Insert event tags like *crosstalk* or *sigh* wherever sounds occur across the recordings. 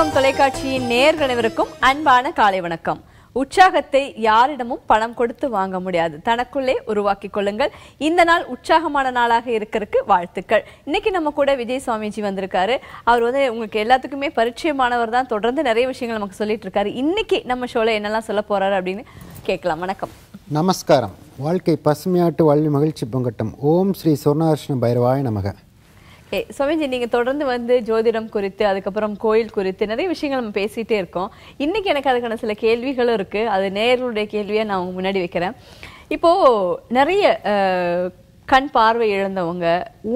உலகம் தொலைக்காட்சியின் நேர்களைவருக்கும் அன்பான காலை வணக்கம் உற்சாகத்தை யாரிடமும் பணம் கொடுத்து வாங்க முடியாது தனக்குள்ளே உருவாக்கி கொள்ளுங்கள் இந்த நாள் உற்சாகமான நாளாக இருக்கிறதுக்கு வாழ்த்துக்கள் இன்னைக்கு நம்ம கூட விஜய் சுவாமிஜி வந்திருக்காரு அவர் வந்து உங்களுக்கு எல்லாத்துக்குமே பரிச்சயமானவர் தான் தொடர்ந்து நிறைய விஷயங்கள் நமக்கு சொல்லிட்டு இருக்காரு இன்னைக்கு நம்ம ஷோல என்னெல்லாம் சொல்ல போறாரு அப்படின்னு கேட்கலாம் வணக்கம் நமஸ்காரம் வாழ்க்கை பசுமையாட்டு வாழ்வி மகிழ்ச்சி பொங்கட்டம் ஓம் ஸ்ரீ சொர்ணார்ஷ்ண பைரவாய நமக சுவாமிஜி நீங்கள் தொடர்ந்து வந்து ஜோதிடம் குறித்து அதுக்கப்புறம் கோயில் குறித்து நிறைய விஷயங்கள் நம்ம பேசிகிட்டே இருக்கோம் இன்றைக்கி எனக்கு அதுக்கான சில கேள்விகளும் இருக்குது அது நேர்களுடைய கேள்வியை நான் உங்க முன்னாடி வைக்கிறேன் இப்போது நிறைய கண் பார்வை இழந்தவங்க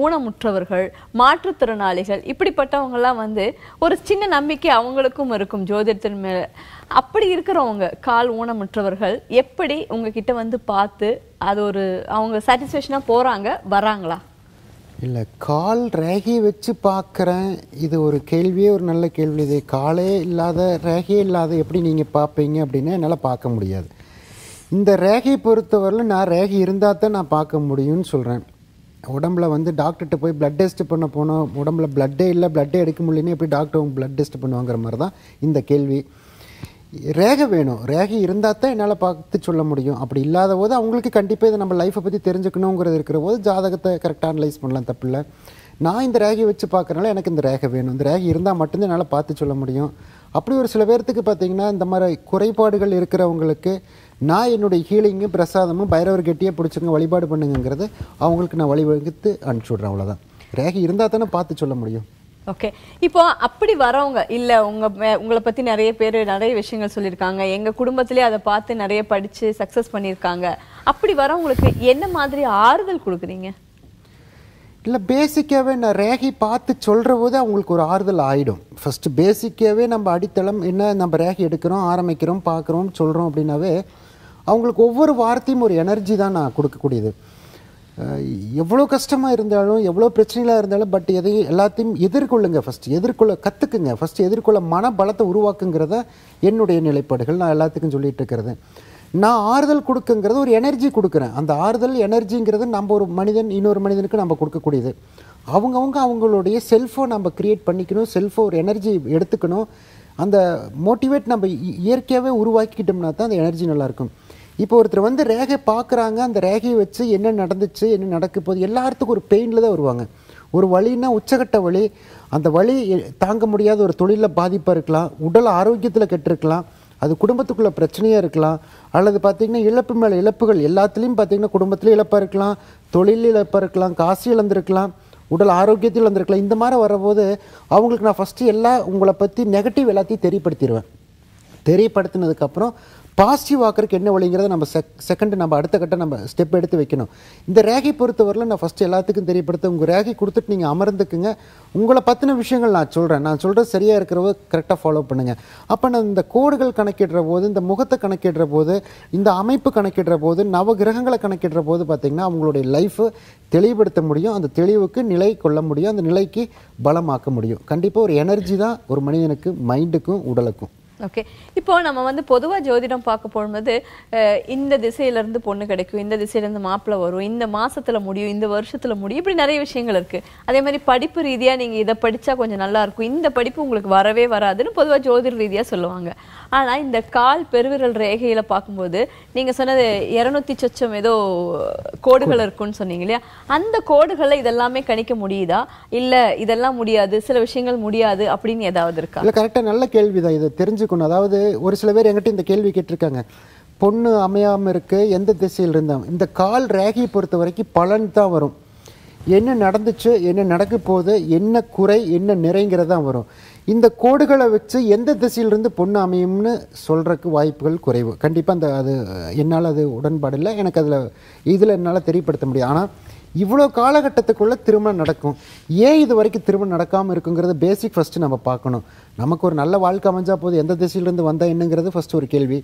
ஊனமுற்றவர்கள் மாற்றுத்திறனாளிகள் எல்லாம் வந்து ஒரு சின்ன நம்பிக்கை அவங்களுக்கும் இருக்கும் ஜோதிடத்தின் மேல அப்படி இருக்கிறவங்க கால் ஊனமுற்றவர்கள் எப்படி உங்ககிட்ட வந்து பார்த்து அது ஒரு அவங்க சாட்டிஸ்ஃபேக்ஷனாக போகிறாங்க வராங்களா இல்லை கால் ரேகையை வச்சு பார்க்குறேன் இது ஒரு கேள்வியே ஒரு நல்ல கேள்வி இது காலே இல்லாத ரேகையே இல்லாத எப்படி நீங்கள் பார்ப்பீங்க அப்படின்னா என்னால் பார்க்க முடியாது இந்த ரேகையை பொறுத்தவரையில் நான் ரேகை இருந்தால் தான் நான் பார்க்க முடியும்னு சொல்கிறேன் உடம்புல வந்து டாக்டர்கிட்ட போய் ப்ளட் டெஸ்ட் பண்ண போனோம் உடம்புல ப்ளட்டே இல்லை ப்ளட்டே எடுக்க முடியலன்னு எப்படி டாக்டர் பிளட் டெஸ்ட் பண்ணுவாங்கிற மாதிரி தான் இந்த கேள்வி ரேகை வேணும் ரேகை இருந்தால் தான் என்னால் பார்த்து சொல்ல முடியும் அப்படி இல்லாத போது அவங்களுக்கு கண்டிப்பாக இதை நம்ம லைஃப்பை பற்றி தெரிஞ்சுக்கணுங்கிறது இருக்கிற போது ஜாதகத்தை கரெக்டாக அனலைஸ் பண்ணலாம் தப்பில்லை நான் இந்த ரேகையை வச்சு பார்க்குறனால எனக்கு இந்த ரேகை வேணும் இந்த ரேகை இருந்தால் மட்டும்தான் என்னால் பார்த்து சொல்ல முடியும் அப்படி ஒரு சில பேர்த்துக்கு பார்த்தீங்கன்னா இந்த மாதிரி குறைபாடுகள் இருக்கிறவங்களுக்கு நான் என்னுடைய ஹீலிங்கும் பிரசாதமும் பைரவர் கெட்டியாக பிடிச்சிங்க வழிபாடு பண்ணுங்கிறது அவங்களுக்கு நான் வழிவகுத்து அனுப்பிச்சி விட்றேன் அவ்வளோதான் ரேகை இருந்தால் தானே பார்த்து சொல்ல முடியும் ஓகே இப்போ அப்படி வரவங்க இல்லை உங்கள் உங்களை பற்றி நிறைய பேர் நிறைய விஷயங்கள் சொல்லியிருக்காங்க எங்கள் குடும்பத்திலே அதை பார்த்து நிறைய படித்து சக்ஸஸ் பண்ணியிருக்காங்க அப்படி வரவங்களுக்கு என்ன மாதிரி ஆறுதல் கொடுக்குறீங்க இல்லை பேசிக்காகவே நான் ரேகை பார்த்து சொல்கிற போது அவங்களுக்கு ஒரு ஆறுதல் ஆகிடும் ஃபஸ்ட்டு பேசிக்காகவே நம்ம அடித்தளம் என்ன நம்ம ரேகை எடுக்கிறோம் ஆரம்பிக்கிறோம் பார்க்குறோம் சொல்கிறோம் அப்படின்னாவே அவங்களுக்கு ஒவ்வொரு வார்த்தையும் ஒரு எனர்ஜி தான் நான் கொடுக்கக்கூடியது எவ்வளோ கஷ்டமாக இருந்தாலும் எவ்வளோ பிரச்சனைகளாக இருந்தாலும் பட் எதையும் எல்லாத்தையும் எதிர்கொள்ளுங்க ஃபஸ்ட் எதிர்கொள்ள கற்றுக்குங்க ஃபஸ்ட் எதிர்கொள்ள மன பலத்தை உருவாக்குங்கிறத என்னுடைய நிலைப்பாடுகள் நான் எல்லாத்துக்கும் சொல்லிகிட்டு இருக்கிறது நான் ஆறுதல் கொடுக்குங்கிறது ஒரு எனர்ஜி கொடுக்குறேன் அந்த ஆறுதல் எனர்ஜிங்கிறது நம்ம ஒரு மனிதன் இன்னொரு மனிதனுக்கு நம்ம கொடுக்கக்கூடியது அவங்கவுங்க அவங்களுடைய செல்ஃபோ நம்ம க்ரியேட் பண்ணிக்கணும் செல்ஃபோ ஒரு எனர்ஜி எடுத்துக்கணும் அந்த மோட்டிவேட் நம்ம இயற்கையாகவே உருவாக்கிக்கிட்டோம்னா தான் அந்த எனர்ஜி நல்லாயிருக்கும் இப்போ ஒருத்தர் வந்து ரேகை பார்க்குறாங்க அந்த ரேகையை வச்சு என்ன நடந்துச்சு என்ன நடக்க போகுது எல்லாத்துக்கும் ஒரு பெயினில் தான் வருவாங்க ஒரு வழின்னா உச்சகட்ட வழி அந்த வழி தாங்க முடியாத ஒரு தொழிலில் பாதிப்பாக இருக்கலாம் உடல் ஆரோக்கியத்தில் கெட்டிருக்கலாம் அது குடும்பத்துக்குள்ளே பிரச்சனையாக இருக்கலாம் அல்லது பார்த்திங்கன்னா இழப்பு மேலே இழப்புகள் எல்லாத்துலேயும் பார்த்திங்கன்னா குடும்பத்துலேயும் இழப்பாக இருக்கலாம் தொழில் இழப்பாக இருக்கலாம் காசு இழந்திருக்கலாம் உடல் ஆரோக்கியத்தில் இழந்திருக்கலாம் இந்த மாதிரி வரபோது அவங்களுக்கு நான் ஃபஸ்ட்டு எல்லா உங்களை பற்றி நெகட்டிவ் எல்லாத்தையும் தெரியப்படுத்திடுவேன் தெரியப்படுத்தினதுக்கப்புறம் பாசிட்டிவ் ஆக்கிறதுக்கு என்ன வழிங்கிறத நம்ம செக் செகண்ட் நம்ம அடுத்த கட்டம் நம்ம ஸ்டெப் எடுத்து வைக்கணும் இந்த ரேகை பொறுத்தவரையில் நான் ஃபஸ்ட்டு எல்லாத்துக்கும் தெரியப்படுத்த உங்கள் ரேகை கொடுத்துட்டு நீங்கள் அமர்ந்துக்குங்க உங்களை பற்றின விஷயங்கள் நான் சொல்கிறேன் நான் சொல்கிறது சரியாக இருக்கிறவ கரெக்டாக ஃபாலோ பண்ணுங்கள் அப்போ நான் இந்த கோடுகள் கணக்கிடுற போது இந்த முகத்தை கணக்கிடுற போது இந்த அமைப்பு கணக்கிடுற போது நவ கிரகங்களை கணக்கிடுற போது பார்த்திங்கன்னா அவங்களுடைய லைஃபு தெளிவுபடுத்த முடியும் அந்த தெளிவுக்கு நிலை கொள்ள முடியும் அந்த நிலைக்கு பலமாக்க முடியும் கண்டிப்பாக ஒரு எனர்ஜி தான் ஒரு மனிதனுக்கு மைண்டுக்கும் உடலுக்கும் ஓகே இப்போ நம்ம வந்து பொதுவாக ஜோதிடம் பார்க்க போகும்போது இந்த திசையிலேருந்து பொண்ணு கிடைக்கும் இந்த திசையிலேருந்து மாப்பிள்ளை வரும் இந்த மாதத்தில் முடியும் இந்த வருஷத்தில் முடியும் இப்படி நிறைய விஷயங்கள் இருக்குது அதே மாதிரி படிப்பு ரீதியாக நீங்கள் இதை படித்தா கொஞ்சம் நல்லாயிருக்கும் இந்த படிப்பு உங்களுக்கு வரவே வராதுன்னு பொதுவாக ஜோதிட ரீதியாக சொல்லுவாங்க ஆனால் இந்த கால் பெருவிரல் ரேகையில் பார்க்கும்போது நீங்கள் சொன்னது இரநூத்தி சொச்சம் ஏதோ கோடுகள் இருக்குன்னு சொன்னீங்க இல்லையா அந்த கோடுகளை இதெல்லாமே கணிக்க முடியுதா இல்லை இதெல்லாம் முடியாது சில விஷயங்கள் முடியாது அப்படின்னு ஏதாவது இருக்கா இல்லை கரெக்டாக நல்ல கேள்விதான் இதை தெரிஞ்சு தெரிஞ்சுக்கணும் அதாவது ஒரு சில பேர் என்கிட்ட இந்த கேள்வி கேட்டிருக்காங்க பொண்ணு அமையாமல் இருக்கு எந்த திசையில் இருந்தாங்க இந்த கால் ரேகையை பொறுத்த வரைக்கும் பலன் தான் வரும் என்ன நடந்துச்சு என்ன நடக்க போகுது என்ன குறை என்ன நிறைங்கிறது தான் வரும் இந்த கோடுகளை வச்சு எந்த திசையிலிருந்து பொண்ணு அமையும்னு சொல்கிறக்கு வாய்ப்புகள் குறைவு கண்டிப்பாக அந்த அது என்னால் அது உடன்பாடு இல்லை எனக்கு அதில் இதில் என்னால் தெரியப்படுத்த முடியும் ஆனால் இவ்வளோ காலகட்டத்துக்குள்ளே திருமணம் நடக்கும் ஏன் இது வரைக்கும் திருமணம் நடக்காமல் இருக்குங்கிறத பேசிக் ஃபஸ்ட்டு நம்ம பார்க்கணும் நமக்கு ஒரு நல்ல வாழ்க்கை அமைஞ்சால் போது எந்த திசையிலேருந்து வந்தால் என்னங்கிறது ஃபஸ்ட்டு ஒரு கேள்வி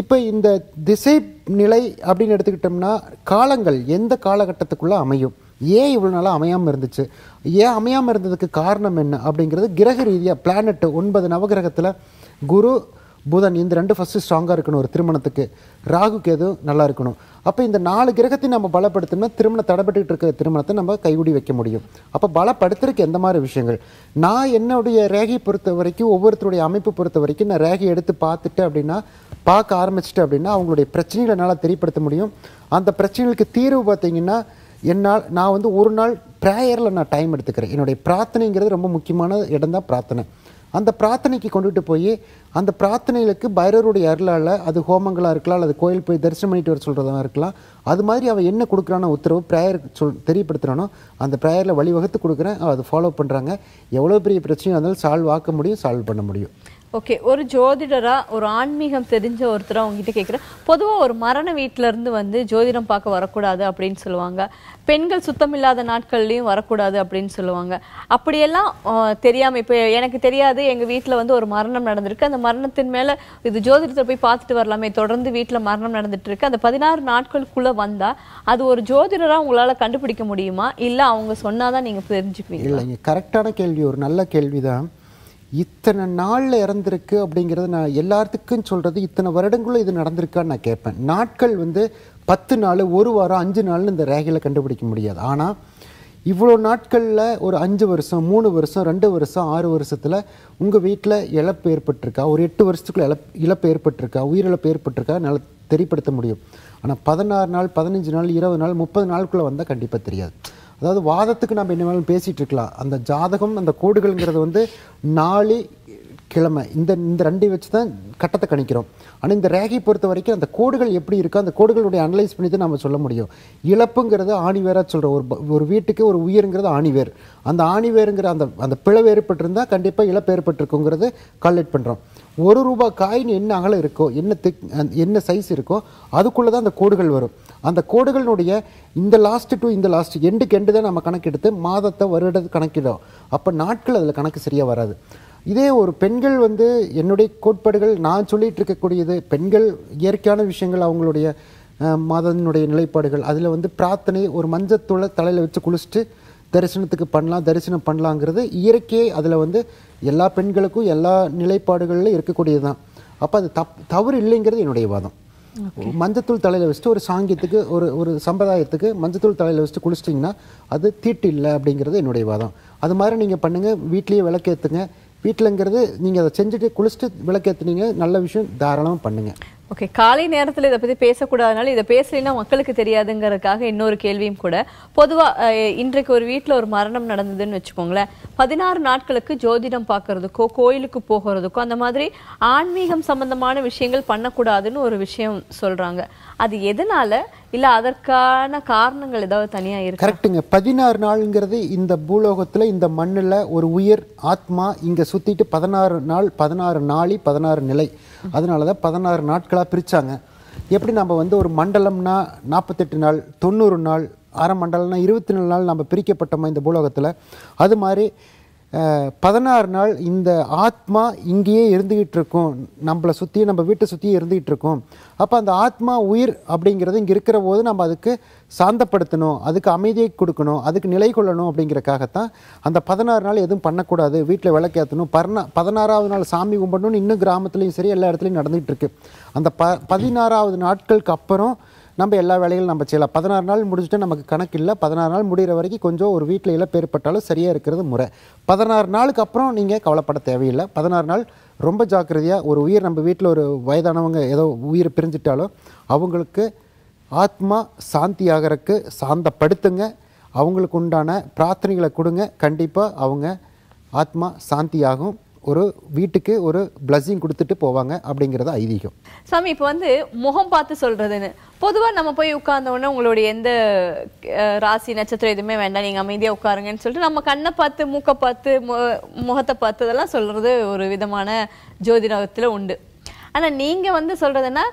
இப்போ இந்த திசை நிலை அப்படின்னு எடுத்துக்கிட்டோம்னா காலங்கள் எந்த காலகட்டத்துக்குள்ளே அமையும் ஏன் இவ்வளோ நாளாக அமையாமல் இருந்துச்சு ஏன் அமையாமல் இருந்ததுக்கு காரணம் என்ன அப்படிங்கிறது கிரக ரீதியாக பிளானெட்டு ஒன்பது நவகிரகத்தில் குரு புதன் இந்த ரெண்டு ஃபஸ்ட்டு ஸ்ட்ராங்காக இருக்கணும் ஒரு திருமணத்துக்கு ராகுக்கு எதுவும் நல்லா இருக்கணும் அப்போ இந்த நாலு கிரகத்தை நம்ம பலப்படுத்தணும்னா திருமண தடைப்பட்டு இருக்கிற திருமணத்தை நம்ம கைவிடி வைக்க முடியும் அப்போ பலப்படுத்துறதுக்கு எந்த மாதிரி விஷயங்கள் நான் என்னுடைய ரேகையை பொறுத்த வரைக்கும் ஒவ்வொருத்தருடைய அமைப்பு பொறுத்த வரைக்கும் நான் ரேகை எடுத்து பார்த்துட்டு அப்படின்னா பார்க்க ஆரம்பிச்சிட்டு அப்படின்னா அவங்களுடைய பிரச்சனைகளை என்னால் தெரியப்படுத்த முடியும் அந்த பிரச்சனைகளுக்கு தீர்வு பார்த்தீங்கன்னா என்னால் நான் வந்து ஒரு நாள் ப்ரேயரில் நான் டைம் எடுத்துக்கிறேன் என்னுடைய பிரார்த்தனைங்கிறது ரொம்ப முக்கியமான இடம் தான் பிரார்த்தனை அந்த பிரார்த்தனைக்கு கொண்டுட்டு போய் அந்த பிரார்த்தனைகளுக்கு பைரவருடைய அருளால் அது ஹோமங்களாக இருக்கலாம் அல்லது கோயில் போய் தரிசனம் பண்ணிட்டு வர சொல்கிறதா இருக்கலாம் அது மாதிரி அவள் என்ன கொடுக்குறான உத்தரவு ப்ரேயர் சொல் தெரியப்படுத்துகிறானோ அந்த ப்ரேயரில் வழிவகுத்து கொடுக்குறேன் அதை ஃபாலோ பண்ணுறாங்க எவ்வளோ பெரிய பிரச்சனையும் இருந்தாலும் சால்வ் ஆக்க முடியும் சால்வ் பண்ண முடியும் ஓகே ஒரு ஜோதிடராக ஒரு ஆன்மீகம் தெரிஞ்ச ஒருத்தர் அவங்ககிட்ட கேட்குறேன் பொதுவாக ஒரு மரண இருந்து வந்து ஜோதிடம் பார்க்க வரக்கூடாது அப்படின்னு சொல்லுவாங்க பெண்கள் சுத்தம் இல்லாத நாட்கள்லையும் வரக்கூடாது அப்படின்னு சொல்லுவாங்க அப்படியெல்லாம் தெரியாமல் இப்போ எனக்கு தெரியாது எங்கள் வீட்டில் வந்து ஒரு மரணம் நடந்திருக்கு அந்த மரணத்தின் மேலே இது ஜோதிடத்தை போய் பார்த்துட்டு வரலாமே தொடர்ந்து வீட்டில் மரணம் நடந்துட்டு இருக்கு அந்த பதினாறு நாட்களுக்குள்ளே வந்தால் அது ஒரு ஜோதிடராக உங்களால் கண்டுபிடிக்க முடியுமா இல்லை அவங்க சொன்னாதான் நீங்கள் தெரிஞ்சுக்குவீங்க இல்லைங்க கரெக்டான கேள்வி ஒரு நல்ல கேள்வி தான் இத்தனை நாளில் இறந்துருக்கு அப்படிங்கிறது நான் எல்லாத்துக்கும் சொல்கிறது இத்தனை வருடங்களும் இது நடந்திருக்கான்னு நான் கேட்பேன் நாட்கள் வந்து பத்து நாள் ஒரு வாரம் அஞ்சு நாள்னு இந்த ரேகையில் கண்டுபிடிக்க முடியாது ஆனால் இவ்வளோ நாட்களில் ஒரு அஞ்சு வருஷம் மூணு வருஷம் ரெண்டு வருஷம் ஆறு வருஷத்தில் உங்கள் வீட்டில் இழப்பு ஏற்பட்டிருக்கா ஒரு எட்டு வருஷத்துக்குள்ள இழப்பு இழப்பு ஏற்பட்டிருக்கா உயிரிழப்பு ஏற்பட்டிருக்கா நல்ல தெரியப்படுத்த முடியும் ஆனால் பதினாறு நாள் பதினஞ்சு நாள் இருபது நாள் முப்பது நாளுக்குள்ளே வந்தால் கண்டிப்பாக தெரியாது அதாவது வாதத்துக்கு நம்ம என்ன வேணாலும் பேசிகிட்டு இருக்கலாம் அந்த ஜாதகம் அந்த கோடுகள்ங்கிறது வந்து நாளி கிழமை இந்த இந்த ரெண்டை வச்சு தான் கட்டத்தை கணிக்கிறோம் ஆனால் இந்த ரேகை பொறுத்த வரைக்கும் அந்த கோடுகள் எப்படி இருக்கோ அந்த கோடுகளுடைய அனலைஸ் பண்ணி தான் நம்ம சொல்ல முடியும் இழப்புங்கிறது ஆணிவேராக சொல்கிறோம் ஒரு ஒரு வீட்டுக்கு ஒரு உயிருங்கிறது ஆணிவேர் அந்த ஆணிவேருங்கிற அந்த அந்த பிளவு ஏற்பட்டிருந்தால் கண்டிப்பாக இழப்பு ஏற்பட்டிருக்குங்கிறது கால்குலேட் பண்ணுறோம் ஒரு ரூபா காயின் என்ன அகலம் இருக்கோ என்ன திக் என்ன சைஸ் இருக்கோ அதுக்குள்ளே தான் அந்த கோடுகள் வரும் அந்த கோடுகளினுடைய இந்த லாஸ்ட்டு டு இந்த லாஸ்ட் எண்டுக்கு எண்டு தான் நம்ம கணக்கெடுத்து மாதத்தை வருடத்தை கணக்கிடும் அப்போ நாட்கள் அதில் கணக்கு சரியாக வராது இதே ஒரு பெண்கள் வந்து என்னுடைய கோட்பாடுகள் நான் சொல்லிகிட்டு இருக்கக்கூடியது பெண்கள் இயற்கையான விஷயங்கள் அவங்களுடைய மதனுடைய நிலைப்பாடுகள் அதில் வந்து பிரார்த்தனை ஒரு மஞ்சத்தூளை தலையில் வச்சு குளிச்சுட்டு தரிசனத்துக்கு பண்ணலாம் தரிசனம் பண்ணலாங்கிறது இயற்கையை அதில் வந்து எல்லா பெண்களுக்கும் எல்லா நிலைப்பாடுகளிலும் இருக்கக்கூடியது தான் அப்போ அது தப் தவறு இல்லைங்கிறது என்னுடைய வாதம் மஞ்சத்தூள் தலையில் வச்சுட்டு ஒரு சாங்கியத்துக்கு ஒரு ஒரு சம்பிரதாயத்துக்கு மஞ்சத்தூள் தலையில் வச்சுட்டு குளிச்சிட்டிங்கன்னா அது தீட்டு இல்லை அப்படிங்கிறது என்னுடைய வாதம் அது மாதிரி நீங்கள் பண்ணுங்கள் வீட்லேயே விளக்கேற்றுங்க வீட்டிலங்கிறது நீங்கள் அதை செஞ்சுட்டு குளிச்சுட்டு விளக்கேத்துனீங்க நல்ல விஷயம் தாராளமா பண்ணுங்கள் ஓகே காலை நேரத்தில் இதை பற்றி பேசக்கூடாதனால இதை பேசலைன்னா மக்களுக்கு தெரியாதுங்கிறதுக்காக இன்னொரு கேள்வியும் கூட பொதுவாக இன்றைக்கு ஒரு வீட்டில் ஒரு மரணம் நடந்ததுன்னு வச்சுக்கோங்களேன் பதினாறு நாட்களுக்கு ஜோதிடம் பார்க்கறதுக்கோ கோயிலுக்கு போகிறதுக்கோ அந்த மாதிரி ஆன்மீகம் சம்பந்தமான விஷயங்கள் பண்ணக்கூடாதுன்னு ஒரு விஷயம் சொல்கிறாங்க அது எதனால இல்லை அதற்கான காரணங்கள் ஏதாவது தனியாக இருக்கு கரெக்டுங்க பதினாறு நாளுங்கிறது இந்த பூலோகத்தில் இந்த மண்ணில் ஒரு உயிர் ஆத்மா இங்கே சுற்றிட்டு பதினாறு நாள் பதினாறு நாளி பதினாறு நிலை அதனால தான் பதினாறு நாட்களாக பிரித்தாங்க எப்படி நம்ம வந்து ஒரு மண்டலம்னா நாற்பத்தெட்டு நாள் தொண்ணூறு நாள் அரை மண்டலம்னா இருபத்தி நாலு நாள் நம்ம பிரிக்கப்பட்டோமா இந்த பூலோகத்தில் அது மாதிரி பதினாறு நாள் இந்த ஆத்மா இங்கேயே இருந்துகிட்டு இருக்கும் நம்மளை சுற்றி நம்ம வீட்டை சுற்றியே இருந்துகிட்டு இருக்கும் அப்போ அந்த ஆத்மா உயிர் அப்படிங்கிறது இங்கே இருக்கிற போது நம்ம அதுக்கு சாந்தப்படுத்தணும் அதுக்கு அமைதியை கொடுக்கணும் அதுக்கு நிலை கொள்ளணும் அப்படிங்கிறக்காகத்தான் அந்த பதினாறு நாள் எதுவும் பண்ணக்கூடாது வீட்டில் விளக்கேற்றணும் பர்ணா பதினாறாவது நாள் சாமி கும்பிடணும்னு இன்னும் கிராமத்துலேயும் சரி எல்லா இடத்துலையும் நடந்துகிட்டு இருக்கு அந்த ப பதினாறாவது நாட்களுக்கு அப்புறம் நம்ம எல்லா வேலைகளும் நம்ம செய்யலாம் பதினாறு நாள் முடிச்சுட்டு நமக்கு கணக்கு இல்லை பதினாறு நாள் முடிகிற வரைக்கும் கொஞ்சம் ஒரு வீட்டில் இழப்பு பேர்பட்டாலும் சரியாக இருக்கிறது முறை பதினாறு நாளுக்கு அப்புறம் நீங்கள் கவலைப்பட தேவையில்லை பதினாறு நாள் ரொம்ப ஜாக்கிரதையாக ஒரு உயிர் நம்ம வீட்டில் ஒரு வயதானவங்க ஏதோ உயிர் பிரிஞ்சிட்டாலும் அவங்களுக்கு ஆத்மா சாந்தி ஆகிறதுக்கு சாந்தப்படுத்துங்க அவங்களுக்கு உண்டான பிரார்த்தனைகளை கொடுங்க கண்டிப்பாக அவங்க ஆத்மா சாந்தியாகும் ஒரு வீட்டுக்கு ஒரு பிளஸ்ஸிங் கொடுத்துட்டு போவாங்க அப்படிங்கிறது ஐதீகம் சாமி இப்போ வந்து முகம் பார்த்து சொல்கிறதுன்னு பொதுவாக நம்ம போய் உட்கார்ந்தோடனே உங்களுடைய எந்த ராசி நட்சத்திரம் எதுவுமே வேண்டாம் நீங்கள் அமைதியாக உட்காருங்கன்னு சொல்லிட்டு நம்ம கண்ணை பார்த்து மூக்கை பார்த்து முகத்தை பார்த்து இதெல்லாம் சொல்கிறது ஒரு விதமான ஜோதிடத்தில் உண்டு ஆனால் நீங்கள் வந்து சொல்கிறதுன்னா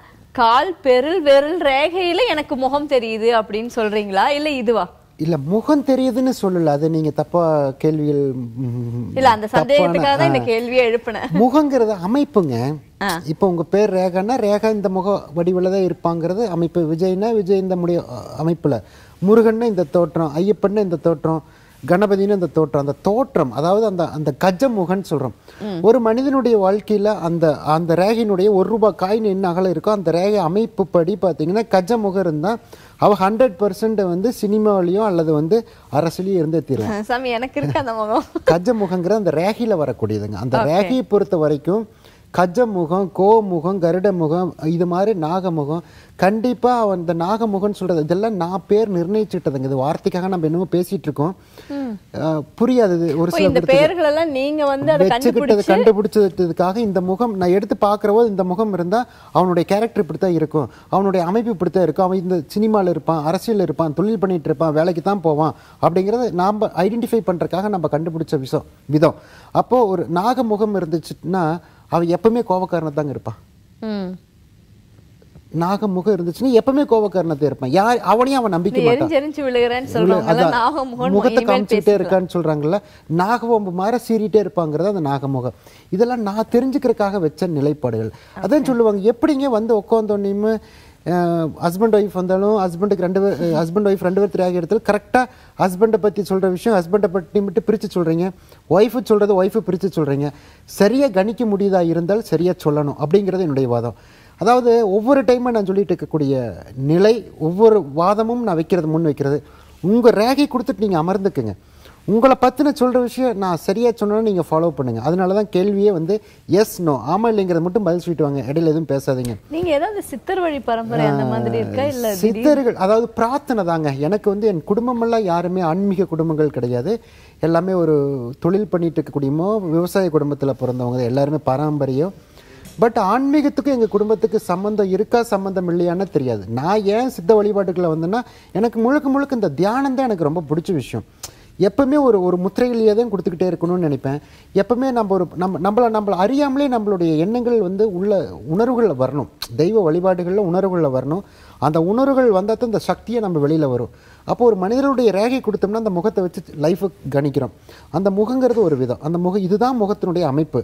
கால் பெருள் வெருள் ரேகையில் எனக்கு முகம் தெரியுது அப்படின்னு சொல்கிறீங்களா இல்லை இதுவா இல்ல முகம் தெரியுதுன்னு சொல்லல அது நீங்க தப்பா கேள்விகள் இல்ல அந்த சந்தேகத்துக்காக தான் இந்த கேள்வியை எழுப்பினேன் முகங்கிறது அமைப்புங்க இப்போ உங்க பேர் ரேகனா ரேகா இந்த முக வடிவில தான் இருப்பாங்கிறது அமைப்பு விஜய்னா விஜய் இந்த முடிய அமைப்புல முருகன்னா இந்த தோற்றம் ஐயப்பன்னா இந்த தோற்றம் கணபதினு அந்த தோற்றம் அந்த தோற்றம் அதாவது அந்த அந்த கஜ முகன்னு சொல்றோம் ஒரு மனிதனுடைய வாழ்க்கையில அந்த அந்த ரேகையினுடைய ஒரு ரூபாய் காயின் என்ன அகல இருக்கோ அந்த ரேகை அமைப்பு படி பார்த்தீங்கன்னா முகம் இருந்தா அவள் ஹண்ட்ரட் பர்சன்ட் வந்து சினிமாவிலையும் அல்லது வந்து அரசுலையும் இருந்தே தீரும் *laughs* சாமி எனக்கு இருக்க அந்த முகம் கஜ முகங்கிற அந்த ரேகையில் வரக்கூடியதுங்க அந்த ரேகையை பொறுத்த வரைக்கும் கஜ முகம் கோ முகம் கருட முகம் இது மாதிரி நாகமுகம் கண்டிப்பாக அவன் இந்த நாகமுகம்னு சொல்கிறது இதெல்லாம் நான் பேர் நிர்ணயிச்சுட்டதுங்க இது வார்த்தைக்காக நம்ம என்னமோ பேசிகிட்டு இருக்கோம் புரியாது ஒரு சில பேர்களெல்லாம் நீங்கள் வந்து வச்சுக்கிட்டது கண்டுபிடிச்சதுக்காக இந்த முகம் நான் எடுத்து போது இந்த முகம் இருந்தால் அவனுடைய கேரக்டர் இப்படி தான் இருக்கும் அவனுடைய அமைப்பு இப்படி தான் இருக்கும் அவன் இந்த சினிமாவில் இருப்பான் அரசியலில் இருப்பான் தொழில் பண்ணிகிட்டு இருப்பான் வேலைக்கு தான் போவான் அப்படிங்கிறத நாம் ஐடென்டிஃபை பண்ணுறதுக்காக நம்ம கண்டுபிடிச்ச விஷம் விதம் அப்போது ஒரு நாகமுகம் இருந்துச்சுன்னா அவன் எப்பவுமே கோபக்காரனை தாங்க இருப்பான் நாகம் முகம் இருந்துச்சுன்னா எப்பவுமே கோபக்காரனத்தை இருப்பான் யார் அவனையும் அவன் நம்பிக்கை மாட்டான் முகத்தை காமிச்சுட்டே இருக்கான்னு சொல்றாங்கல்ல நாகவம்பு மாதிரி சீறிட்டே இருப்பாங்கிறது அந்த நாகமுகம் இதெல்லாம் நான் தெரிஞ்சுக்கிறதுக்காக வச்ச நிலைப்பாடுகள் அதான் சொல்லுவாங்க எப்படிங்க வந்து உட்காந்தோன்னு ஹஸ்பண்ட் ஒய்ஃப் வந்தாலும் ஹஸ்பண்டுக்கு ரெண்டு பேர் ஹஸ்பண்ட் ஒய்ஃப் ரெண்டு பேர் திரையாக இடத்துல கரெக்டாக ஹஸ்பண்டை பற்றி சொல்கிற விஷயம் ஹஸ்பண்டை பற்றி மட்டும் பிரித்து சொல்கிறீங்க ஒய்ஃபு சொல்கிறது ஒய்ஃபு பிரித்து சொல்கிறீங்க சரியாக கணிக்க முடியுதா இருந்தால் சரியாக சொல்லணும் அப்படிங்கிறது என்னுடைய வாதம் அதாவது ஒவ்வொரு டைமும் நான் சொல்லிட்டு இருக்கக்கூடிய நிலை ஒவ்வொரு வாதமும் நான் வைக்கிறது முன் வைக்கிறது உங்கள் ரேகை கொடுத்துட்டு நீங்கள் அமர்ந்துக்குங்க உங்களை பற்றின சொல்கிற விஷயம் நான் சரியாக சொன்னேன்னு நீங்கள் ஃபாலோ பண்ணுங்கள் அதனால தான் கேள்வியே வந்து எஸ் நோ ஆமாம் இல்லைங்கிறத மட்டும் பதில் சொல்லிட்டு இடையில எதுவும் பேசாதீங்க நீங்கள் ஏதாவது சித்தர் வழி பரம்பரை அந்த மாதிரி இருக்கா இல்லை சித்தர்கள் அதாவது பிரார்த்தனை தாங்க எனக்கு வந்து என் குடும்பமெல்லாம் யாருமே ஆன்மீக குடும்பங்கள் கிடையாது எல்லாமே ஒரு தொழில் பண்ணிட்டு இருக்கக்கூடியமோ விவசாய குடும்பத்தில் பிறந்தவங்க எல்லாருமே பாரம்பரியம் பட் ஆன்மீகத்துக்கும் எங்கள் குடும்பத்துக்கு சம்மந்தம் இருக்கா சம்மந்தம் இல்லையான்னு தெரியாது நான் ஏன் சித்த வழிபாட்டுக்களை வந்தேன்னா எனக்கு முழுக்க முழுக்க இந்த தியானம் தான் எனக்கு ரொம்ப பிடிச்ச விஷயம் எப்பவுமே ஒரு ஒரு முத்திரையிலேயே தான் கொடுத்துக்கிட்டே இருக்கணும்னு நினைப்பேன் எப்பவுமே நம்ம ஒரு நம்ம நம்மளை நம்மளை அறியாமலே நம்மளுடைய எண்ணங்கள் வந்து உள்ள உணர்வுகளில் வரணும் தெய்வ வழிபாடுகளில் உணர்வுகளில் வரணும் அந்த உணர்வுகள் வந்தால் தான் இந்த சக்தியை நம்ம வெளியில் வரும் அப்போ ஒரு மனிதனுடைய ரேகை கொடுத்தோம்னா அந்த முகத்தை வச்சு லைஃபை கணிக்கிறோம் அந்த முகங்கிறது ஒரு விதம் அந்த முகம் இதுதான் முகத்தினுடைய அமைப்பு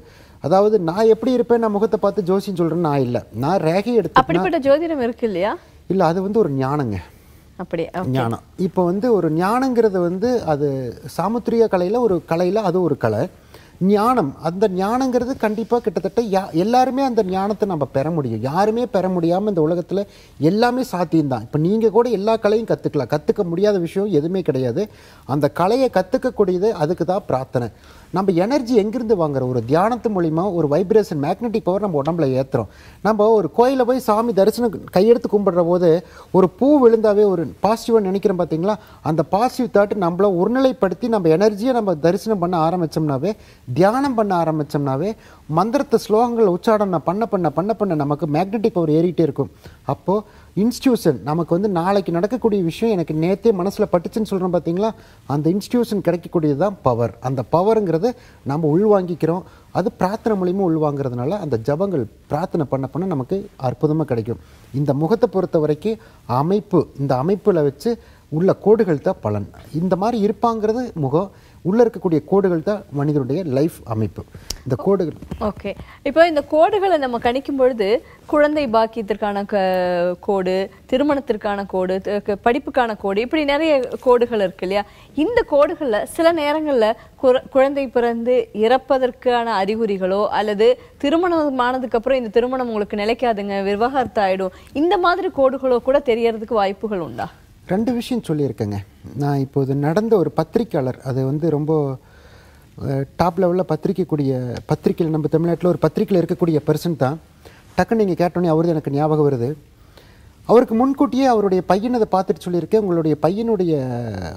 அதாவது நான் எப்படி இருப்பேன் நான் முகத்தை பார்த்து ஜோசின்னு சொல்கிறேன்னு நான் இல்லை நான் ரேகை எடுத்து அப்படிப்பட்ட ஜோதிடம் இருக்கு இல்லையா இல்லை அது வந்து ஒரு ஞானங்க அப்படி ஞானம் இப்போ வந்து ஒரு ஞானங்கிறது வந்து அது சாமுத்திரிய கலையில் ஒரு கலையில் அது ஒரு கலை ஞானம் அந்த ஞானங்கிறது கண்டிப்பாக கிட்டத்தட்ட யா எல்லாருமே அந்த ஞானத்தை நம்ம பெற முடியும் யாருமே பெற முடியாமல் இந்த உலகத்தில் எல்லாமே சாத்தியம்தான் இப்போ நீங்கள் கூட எல்லா கலையும் கற்றுக்கலாம் கற்றுக்க முடியாத விஷயம் எதுவுமே கிடையாது அந்த கலையை கற்றுக்கக்கூடியது அதுக்கு தான் பிரார்த்தனை நம்ம எனர்ஜி எங்கேருந்து வாங்குற ஒரு தியானத்து மூலிமா ஒரு வைப்ரேஷன் மேக்னெட்டிக் பவர் நம்ம உடம்புல ஏற்றுறோம் நம்ம ஒரு கோயிலில் போய் சாமி தரிசனம் கையெடுத்து கும்பிடுற போது ஒரு பூ விழுந்தாவே ஒரு பாசிட்டிவாக நினைக்கிறோம் பார்த்தீங்களா அந்த பாசிட்டிவ் தாட்டு நம்மளை ஒருநிலைப்படுத்தி நம்ம எனர்ஜியை நம்ம தரிசனம் பண்ண ஆரம்பித்தோம்னாவே தியானம் பண்ண ஆரம்பித்தோம்னாவே மந்திரத்தை ஸ்லோகங்கள் உச்சாடனை பண்ண பண்ண பண்ண பண்ண நமக்கு மேக்னெட்டிக் பவர் ஏறிட்டே இருக்கும் அப்போது இன்ஸ்டியூஷன் நமக்கு வந்து நாளைக்கு நடக்கக்கூடிய விஷயம் எனக்கு நேற்றே மனசில் பட்டுச்சுன்னு சொல்கிறோம் பார்த்தீங்களா அந்த இன்ஸ்டியூஷன் கிடைக்கக்கூடியது தான் பவர் அந்த பவருங்கிறத நம்ம உள்வாங்கிக்கிறோம் அது பிரார்த்தனை மூலிமா உள்வாங்கிறதுனால அந்த ஜபங்கள் பிரார்த்தனை பண்ண பண்ண நமக்கு அற்புதமாக கிடைக்கும் இந்த முகத்தை பொறுத்த வரைக்கும் அமைப்பு இந்த அமைப்பில் வச்சு உள்ள கோடுகள் தான் பலன் இந்த மாதிரி இருப்பாங்கிறது முகம் உள்ளே இருக்கக்கூடிய கோடுகள் தான் மனிதனுடைய லைஃப் அமைப்பு இந்த கோடுகள் ஓகே இப்போ இந்த கோடுகளை நம்ம கணிக்கும் பொழுது குழந்தை பாக்கியத்திற்கான கோடு திருமணத்திற்கான கோடு படிப்புக்கான கோடு இப்படி நிறைய கோடுகள் இருக்கு இல்லையா இந்த கோடுகளில் சில நேரங்களில் குழந்தை பிறந்து இறப்பதற்கான அறிகுறிகளோ அல்லது திருமணம் ஆனதுக்கப்புறம் இந்த திருமணம் உங்களுக்கு நிலைக்காதுங்க விவகாரத்தாயிடும் ஆகிடும் இந்த மாதிரி கோடுகளோ கூட தெரியறதுக்கு வாய்ப்புகள் உண்டா ரெண்டு விஷயம் சொல்லியிருக்கேங்க நான் இப்போது நடந்த ஒரு பத்திரிக்கையாளர் அது வந்து ரொம்ப டாப் லெவலில் பத்திரிக்கைக்கூடிய பத்திரிக்கையில் நம்ம தமிழ்நாட்டில் ஒரு பத்திரிக்கையில் இருக்கக்கூடிய பர்சன் தான் டக்குன்னு நீங்கள் கேட்டோன்னே அவரது எனக்கு ஞாபகம் வருது அவருக்கு முன்கூட்டியே அவருடைய பையனை அதை பார்த்துட்டு சொல்லியிருக்கேன் உங்களுடைய பையனுடைய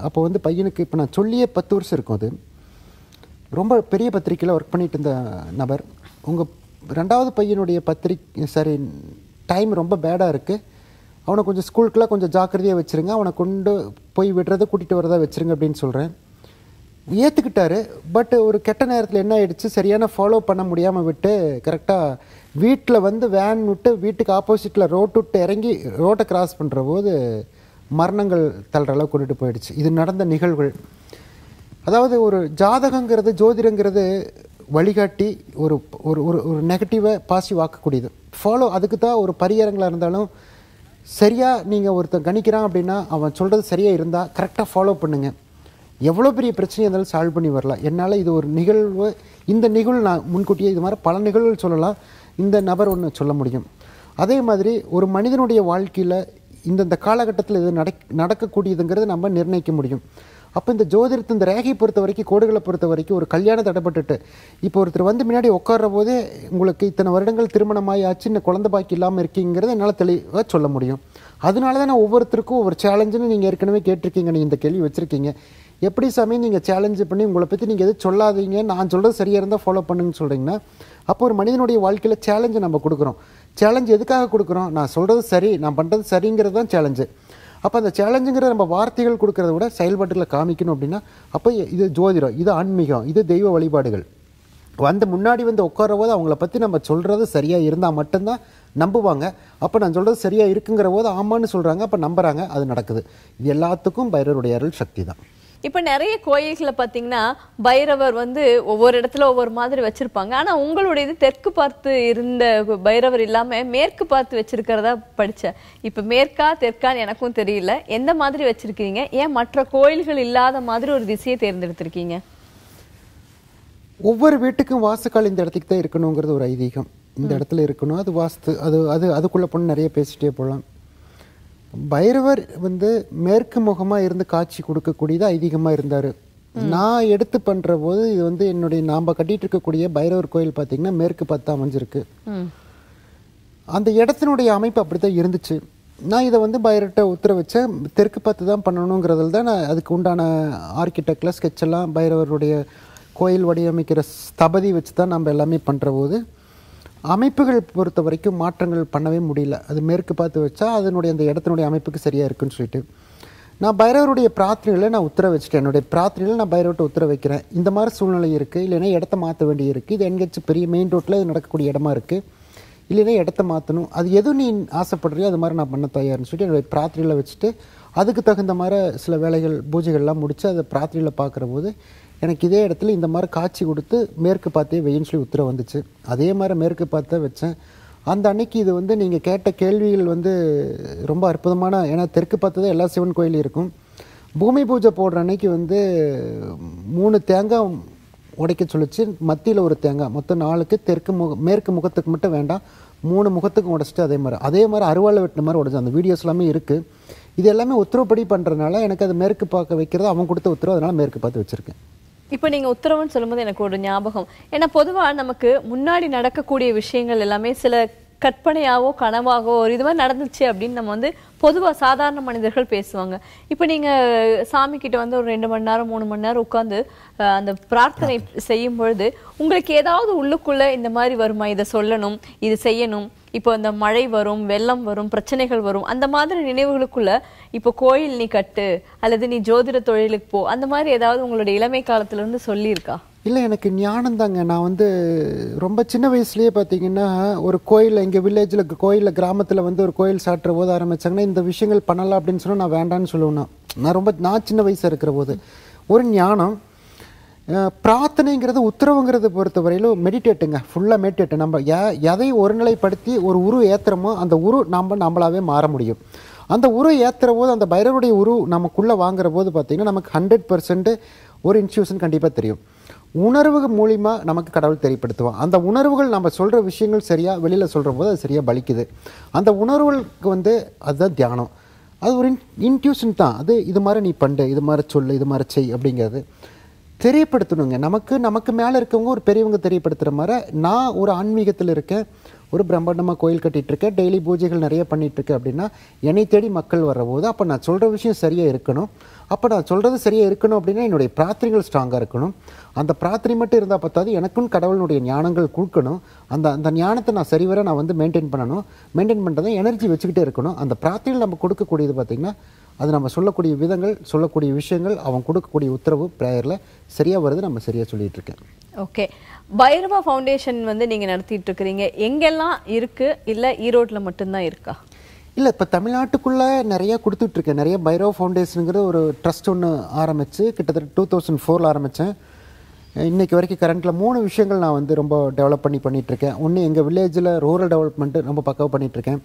அப்போ வந்து பையனுக்கு இப்போ நான் சொல்லியே பத்து வருஷம் இருக்கும் அது ரொம்ப பெரிய பத்திரிக்கையில் ஒர்க் பண்ணிட்டு இருந்த நபர் உங்கள் ரெண்டாவது பையனுடைய பத்திரிக் சாரி டைம் ரொம்ப பேடாக இருக்குது அவனை கொஞ்சம் ஸ்கூலுக்குலாம் கொஞ்சம் ஜாக்கிரதையாக வச்சுருங்க அவனை கொண்டு போய் விடுறதை கூட்டிகிட்டு வரதா வச்சுருங்க அப்படின்னு சொல்கிறேன் ஏற்றுக்கிட்டாரு பட் ஒரு கெட்ட நேரத்தில் என்ன ஆயிடுச்சு சரியான ஃபாலோ பண்ண முடியாமல் விட்டு கரெக்டாக வீட்டில் வந்து வேன் விட்டு வீட்டுக்கு ஆப்போசிட்டில் ரோட்டு விட்டு இறங்கி ரோட்டை கிராஸ் பண்ணுற போது மரணங்கள் தள்ளுற அளவு கொண்டுட்டு போயிடுச்சு இது நடந்த நிகழ்வுகள் அதாவது ஒரு ஜாதகங்கிறது ஜோதிடங்கிறது வழிகாட்டி ஒரு ஒரு ஒரு நெகட்டிவை பாசிட்டிவ் ஆக்கக்கூடியது ஃபாலோ அதுக்கு தான் ஒரு பரிகாரங்களாக இருந்தாலும் சரியாக நீங்கள் ஒருத்தன் கணிக்கிறான் அப்படின்னா அவன் சொல்கிறது சரியாக இருந்தால் கரெக்டாக ஃபாலோ பண்ணுங்கள் எவ்வளோ பெரிய பிரச்சனையாக இருந்தாலும் சால்வ் பண்ணி வரலாம் என்னால் இது ஒரு நிகழ்வு இந்த நிகழ்வு நான் முன்கூட்டியே இது மாதிரி பல நிகழ்வுகள் சொல்லலாம் இந்த நபர் ஒன்று சொல்ல முடியும் அதே மாதிரி ஒரு மனிதனுடைய வாழ்க்கையில் இந்தந்த காலகட்டத்தில் இது நடக் நடக்கக்கூடியதுங்கிறது நம்ம நிர்ணயிக்க முடியும் அப்போ இந்த ஜோதிடத்து இந்த ரேகையை பொறுத்த வரைக்கும் கோடுகளை பொறுத்த வரைக்கும் ஒரு கல்யாணம் தடைப்பட்டுட்டு இப்போ ஒருத்தர் வந்து முன்னாடி உட்கார்ற போதே உங்களுக்கு இத்தனை வருடங்கள் திருமணம் ஆச்சு இந்த குழந்த பாக்கி இல்லாமல் இருக்கீங்கிறத என்னால் தெளிவாக சொல்ல முடியும் அதனால தான் நான் ஒவ்வொருத்தருக்கும் ஒவ்வொரு சேலஞ்சுன்னு நீங்கள் ஏற்கனவே கேட்டிருக்கீங்க நீங்கள் இந்த கேள்வி வச்சுருக்கீங்க எப்படி சமயம் நீங்கள் சேலஞ்சு பண்ணி உங்களை பற்றி நீங்கள் எதுவும் சொல்லாதீங்க நான் சொல்கிறது சரியாக இருந்தால் ஃபாலோ பண்ணுங்கன்னு சொல்கிறீங்கன்னா அப்போ ஒரு மனிதனுடைய வாழ்க்கையில் சேலஞ்சு நம்ம கொடுக்குறோம் சேலஞ்சு எதுக்காக கொடுக்குறோம் நான் சொல்கிறது சரி நான் பண்ணுறது சரிங்கிறது தான் சேலஞ்சு அப்போ அந்த சேலஞ்சுங்கிற நம்ம வார்த்தைகள் கொடுக்கறத விட செயல்பாட்டில் காமிக்கணும் அப்படின்னா அப்போ இது ஜோதிடம் இது ஆன்மீகம் இது தெய்வ வழிபாடுகள் வந்து முன்னாடி வந்து உட்கார போது அவங்கள பற்றி நம்ம சொல்கிறது சரியாக இருந்தால் மட்டும்தான் நம்புவாங்க அப்போ நான் சொல்கிறது சரியாக இருக்குங்கிற போது ஆமான்னு சொல்கிறாங்க அப்போ நம்புகிறாங்க அது நடக்குது இது எல்லாத்துக்கும் பைரவருடைய அருள் சக்தி தான் இப்போ நிறைய கோயில்களை பார்த்தீங்கன்னா பைரவர் வந்து ஒவ்வொரு இடத்துல ஒவ்வொரு மாதிரி வச்சுருப்பாங்க ஆனால் உங்களுடைய இது தெற்கு பார்த்து இருந்த பைரவர் இல்லாமல் மேற்கு பார்த்து வச்சிருக்கிறதா படித்தேன் இப்போ மேற்கா தெற்கான்னு எனக்கும் தெரியல எந்த மாதிரி வச்சுருக்கீங்க ஏன் மற்ற கோயில்கள் இல்லாத மாதிரி ஒரு திசையை தேர்ந்தெடுத்திருக்கீங்க ஒவ்வொரு வீட்டுக்கும் வாசுக்கால் இந்த இடத்துக்கு தான் இருக்கணுங்கிறது ஒரு ஐதீகம் இந்த இடத்துல இருக்கணும் அது வாஸ்து அது அது அதுக்குள்ளே பொண்ணு நிறைய பேசிகிட்டே போகலாம் பைரவர் வந்து மேற்கு முகமாக இருந்து காட்சி கொடுக்கக்கூடியது அதிகமாக இருந்தார் நான் எடுத்து பண்ணுற போது இது வந்து என்னுடைய நாம் கட்டிகிட்டு இருக்கக்கூடிய பைரவர் கோயில் பார்த்திங்கன்னா மேற்கு பத்தா அமைஞ்சிருக்கு அந்த இடத்தினுடைய அமைப்பு அப்படி தான் இருந்துச்சு நான் இதை வந்து பைரட்ட உத்தரவிச்சேன் தெற்கு பத்து தான் பண்ணணுங்கிறதுல தான் நான் அதுக்கு உண்டான ஆர்கிடெக்டில் ஸ்கெட்செல்லாம் பைரவருடைய கோயில் வடிவமைக்கிற ஸ்தபதி வச்சு தான் நம்ம எல்லாமே பண்ணுற போது அமைப்புகள் பொறுத்த வரைக்கும் மாற்றங்கள் பண்ணவே முடியல அது மேற்கு பார்த்து வச்சா அதனுடைய அந்த இடத்தினுடைய அமைப்புக்கு சரியாக இருக்குன்னு சொல்லிட்டு நான் பைரவருடைய பிரார்த்தனைகளை நான் உத்தர வச்சுட்டேன் என்னுடைய பிரார்த்தனைகளை நான் பைரவர்கிட்ட உத்தர வைக்கிறேன் இந்த மாதிரி சூழ்நிலை இருக்குது இல்லைன்னா இடத்த மாற்ற வேண்டிய இருக்குது இது எங்கேயாச்சும் பெரிய மெயின் ரோட்டில் இது நடக்கக்கூடிய இடமா இருக்குது இல்லைன்னா இடத்த மாற்றணும் அது எது நீ ஆசைப்படுறியோ அது மாதிரி நான் பண்ண தயார்னு சொல்லிட்டு என்னுடைய பிரார்த்தனைகளை வச்சுட்டு அதுக்கு தகுந்த மாதிரி சில வேலைகள் பூஜைகள்லாம் முடித்து அதை பிரார்த்தனையில் பார்க்குற போது எனக்கு இதே இடத்துல இந்த மாதிரி காய்ச்சி கொடுத்து மேற்கு பார்த்தே வெயின்னு சொல்லி உத்தரவு வந்துச்சு அதே மாதிரி மேற்கு பார்த்த வச்சேன் அந்த அன்னைக்கு இது வந்து நீங்கள் கேட்ட கேள்விகள் வந்து ரொம்ப அற்புதமான ஏன்னா தெற்கு பார்த்து தான் எல்லா சிவன் கோயிலும் இருக்கும் பூமி பூஜை போடுற அன்னைக்கு வந்து மூணு தேங்காய் உடைக்க சொல்லிச்சு மத்தியில் ஒரு தேங்காய் மொத்தம் நாளுக்கு தெற்கு முக மேற்கு முகத்துக்கு மட்டும் வேண்டாம் மூணு முகத்துக்கும் உடச்சிட்டு அதே மாதிரி அதே மாதிரி அறுவாள் வெட்டின மாதிரி உடஞ்சு அந்த வீடியோஸ் எல்லாமே இருக்குது இது எல்லாமே உத்தரவுப்படி பண்ணுறதுனால எனக்கு அது மேற்கு பார்க்க வைக்கிறது அவன் கொடுத்த உத்தரவு அதனால் மேற்கு பார்த்து வச்சுருக்கேன் இப்போ நீங்கள் உத்தரவுன்னு சொல்லும்போது எனக்கு ஒரு ஞாபகம் ஏன்னா பொதுவாக நமக்கு முன்னாடி நடக்கக்கூடிய விஷயங்கள் எல்லாமே சில கற்பனையாவோ கனவாகவோ ஒரு இது மாதிரி நடந்துச்சு அப்படின்னு நம்ம வந்து பொதுவாக சாதாரண மனிதர்கள் பேசுவாங்க இப்போ நீங்கள் சாமி கிட்ட வந்து ஒரு ரெண்டு மணி நேரம் மூணு மணி நேரம் உட்காந்து அந்த பிரார்த்தனை செய்யும் பொழுது உங்களுக்கு ஏதாவது உள்ளுக்குள்ளே இந்த மாதிரி வருமா இதை சொல்லணும் இது செய்யணும் இப்போ இந்த மழை வரும் வெள்ளம் வரும் பிரச்சனைகள் வரும் அந்த மாதிரி நினைவுகளுக்குள்ள இப்போ கோயில் நீ கட்டு அல்லது நீ ஜோதிட தொழிலுக்கு போ அந்த மாதிரி ஏதாவது உங்களுடைய இளமை காலத்துலேருந்து சொல்லியிருக்கா இல்லை எனக்கு ஞானம் தாங்க நான் வந்து ரொம்ப சின்ன வயசுலேயே பார்த்தீங்கன்னா ஒரு கோயில் இங்கே வில்லேஜில் கோயிலில் கிராமத்தில் வந்து ஒரு கோயில் சாட்டுற போது ஆரம்பித்தாங்கன்னா இந்த விஷயங்கள் பண்ணலாம் அப்படின்னு சொன்னால் நான் வேண்டான்னு சொல்லுவேன் நான் ரொம்ப நான் சின்ன வயசாக இருக்கிற போது ஒரு ஞானம் பிரார்த்தனைங்கிறது உத்தரவுங்கிறத பொறுத்தவரையிலும் மெடிடேட்டுங்க ஃபுல்லாக மெடிடேட் நம்ம எ எதையும் ஒருநிலைப்படுத்தி ஒரு உரு ஏற்றுறமோ அந்த உரு நம்ம நம்மளாவே மாற முடியும் அந்த உரு ஏற்றுற போது அந்த பைரவருடைய உரு நமக்குள்ளே வாங்குற போது பார்த்திங்கன்னா நமக்கு ஹண்ட்ரட் பர்சன்ட்டு ஒரு இன்ஸ்டியூஷன் கண்டிப்பாக தெரியும் உணர்வு மூலிமா நமக்கு கடவுள் தெரியப்படுத்துவோம் அந்த உணர்வுகள் நம்ம சொல்கிற விஷயங்கள் சரியாக வெளியில் சொல்கிற போது அது சரியாக பலிக்குது அந்த உணர்வுகளுக்கு வந்து அதுதான் தியானம் அது ஒரு இன் இன்ட்யூஷன் தான் அது இது மாதிரி நீ பண்ணு இது மாதிரி சொல்லு இது மாதிரி செய் அப்படிங்கிறது தெரியப்படுத்தணுங்க நமக்கு நமக்கு மேலே இருக்கவங்க ஒரு பெரியவங்க தெரியப்படுத்துகிற மாதிரி நான் ஒரு ஆன்மீகத்தில் இருக்கேன் ஒரு பிரம்மாண்டமாக கோயில் கட்டிகிட்ருக்கேன் டெய்லி பூஜைகள் நிறைய பண்ணிகிட்ருக்கேன் அப்படின்னா என்னை தேடி மக்கள் வரபோது அப்போ நான் சொல்கிற விஷயம் சரியாக இருக்கணும் அப்போ நான் சொல்கிறது சரியாக இருக்கணும் அப்படின்னா என்னுடைய பிரார்த்தனைகள் ஸ்ட்ராங்காக இருக்கணும் அந்த பிரார்த்தனை மட்டும் இருந்தால் பார்த்தாது எனக்கும் கடவுளுடைய ஞானங்கள் கொடுக்கணும் அந்த அந்த ஞானத்தை நான் சரிவர நான் வந்து மெயின்டைன் பண்ணணும் மெயின்டைன் பண்ணுறது எனர்ஜி வச்சுக்கிட்டே இருக்கணும் அந்த பிரார்த்தனைகள் நம்ம கொடுக்கக்கூடியது பார்த்திங்கன்னா அது நம்ம சொல்லக்கூடிய விதங்கள் சொல்லக்கூடிய விஷயங்கள் அவன் கொடுக்கக்கூடிய உத்தரவு ப்ரேயரில் சரியாக வருது நம்ம சரியாக இருக்கேன் ஓகே பைரவா ஃபவுண்டேஷன் வந்து நீங்கள் இருக்கிறீங்க எங்கெல்லாம் இருக்குது இல்லை ஈரோட்டில் மட்டும்தான் இருக்கா இல்லை இப்போ தமிழ்நாட்டுக்குள்ளே நிறையா கொடுத்துட்ருக்கேன் நிறைய பைரோ ஃபவுண்டேஷனுங்கிற ஒரு ட்ரஸ்ட் ஒன்று ஆரம்பித்து கிட்டத்தட்ட டூ தௌசண்ட் ஃபோரில் ஆரம்பித்தேன் இன்றைக்கி வரைக்கும் கரண்ட்டில் மூணு விஷயங்கள் நான் வந்து ரொம்ப டெவலப் பண்ணி பண்ணிகிட்ருக்கேன் ஒன்று எங்கள் வில்லேஜில் ரூரல் டெவலப்மெண்ட்டு ரொம்ப பக்காவாக பண்ணிகிட்ருக்கேன்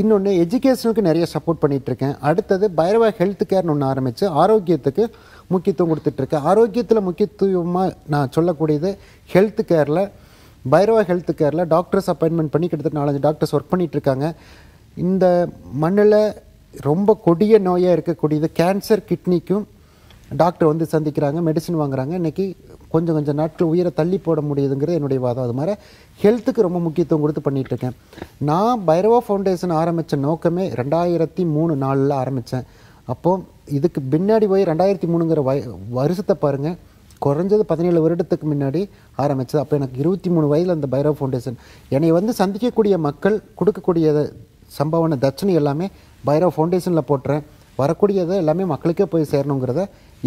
இன்னொன்று எஜுகேஷனுக்கு நிறைய சப்போர்ட் பண்ணிகிட்ருக்கேன் அடுத்தது பைரவா ஹெல்த் கேர்னு ஒன்று ஆரம்பித்து ஆரோக்கியத்துக்கு முக்கியத்துவம் கொடுத்துட்ருக்கேன் ஆரோக்கியத்தில் முக்கியத்துவமாக நான் சொல்லக்கூடியது ஹெல்த் கேரில் பைரவா ஹெல்த் கேரில் டாக்டர்ஸ் அப்பாயின்மெண்ட் பண்ணி கிட்டத்தட்ட நாலஞ்சு டாக்டர்ஸ் ஒர்க் பண்ணிகிட்ருக்காங்க இந்த மண்ணில் ரொம்ப கொடிய நோயாக இருக்கக்கூடியது கேன்சர் கிட்னிக்கும் டாக்டர் வந்து சந்திக்கிறாங்க மெடிசன் வாங்குறாங்க இன்றைக்கி கொஞ்சம் கொஞ்சம் நாட்கள் உயிரை தள்ளி போட முடியுதுங்கிறது என்னுடைய வாதம் அது மாதிரி ஹெல்த்துக்கு ரொம்ப முக்கியத்துவம் கொடுத்து பண்ணிகிட்ருக்கேன் நான் பைரவா ஃபவுண்டேஷன் ஆரம்பித்த நோக்கமே ரெண்டாயிரத்தி மூணு நாளில் ஆரம்பித்தேன் அப்போது இதுக்கு பின்னாடி போய் ரெண்டாயிரத்தி மூணுங்கிற வய வருஷத்தை பாருங்கள் குறைஞ்சது பதினேழு வருடத்துக்கு முன்னாடி ஆரம்பித்தது அப்போ எனக்கு இருபத்தி மூணு வயதில் அந்த பைரவ் ஃபவுண்டேஷன் என்னை வந்து சந்திக்கக்கூடிய மக்கள் கொடுக்கக்கூடிய சம்பவன தட்சணை எல்லாமே பைரவ் ஃபவுண்டேஷனில் போட்டுறேன் வரக்கூடியதை எல்லாமே மக்களுக்கே போய் சேரணுங்கிறத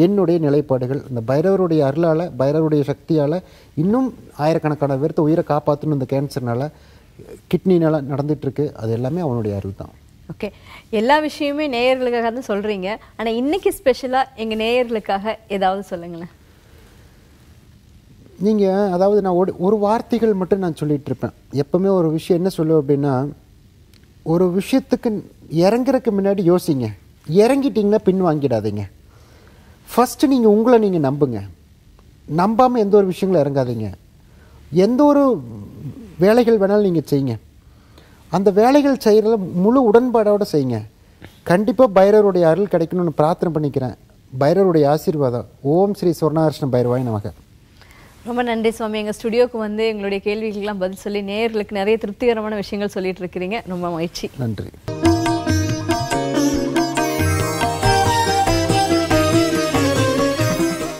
என்னுடைய நிலைப்பாடுகள் இந்த பைரவருடைய அருளால் பைரவருடைய சக்தியால் இன்னும் ஆயிரக்கணக்கான பேர்த்து உயிரை காப்பாற்றணும் இந்த கேன்சர்னால் கிட்னினால் நடந்துகிட்ருக்கு அது எல்லாமே அவனுடைய அருள் தான் ஓகே எல்லா விஷயமே நேயர்களுக்காக தான் சொல்கிறீங்க ஆனால் இன்றைக்கி ஸ்பெஷலாக எங்கள் நேயர்களுக்காக ஏதாவது சொல்லுங்களேன் நீங்கள் அதாவது நான் ஒரு ஒரு வார்த்தைகள் மட்டும் நான் சொல்லிகிட்ருப்பேன் எப்போவுமே ஒரு விஷயம் என்ன சொல்லுவேன் அப்படின்னா ஒரு விஷயத்துக்கு இறங்குறதுக்கு முன்னாடி யோசிங்க இறங்கிட்டிங்கன்னா பின் வாங்கிடாதீங்க ஃபஸ்ட்டு நீங்கள் உங்களை நீங்கள் நம்புங்க நம்பாமல் எந்த ஒரு விஷயங்களும் இறங்காதீங்க எந்த ஒரு வேலைகள் வேணாலும் நீங்கள் செய்யுங்க அந்த வேலைகள் செய்கிறத முழு உடன்பாடோடு செய்யுங்க கண்டிப்பாக பைரவருடைய அருள் கிடைக்கணும்னு பிரார்த்தனை பண்ணிக்கிறேன் பைரவருடைய ஆசீர்வாதம் ஓம் ஸ்ரீ சுவர்ணாகிருஷ்ண பைரவாய் நமக்கு ரொம்ப நன்றி சுவாமி எங்கள் ஸ்டுடியோக்கு வந்து எங்களுடைய கேள்விகளெலாம் பதில் சொல்லி நேர்களுக்கு நிறைய திருப்திகரமான விஷயங்கள் சொல்லிட்டு இருக்கிறீங்க ரொம்ப மகிழ்ச்சி நன்றி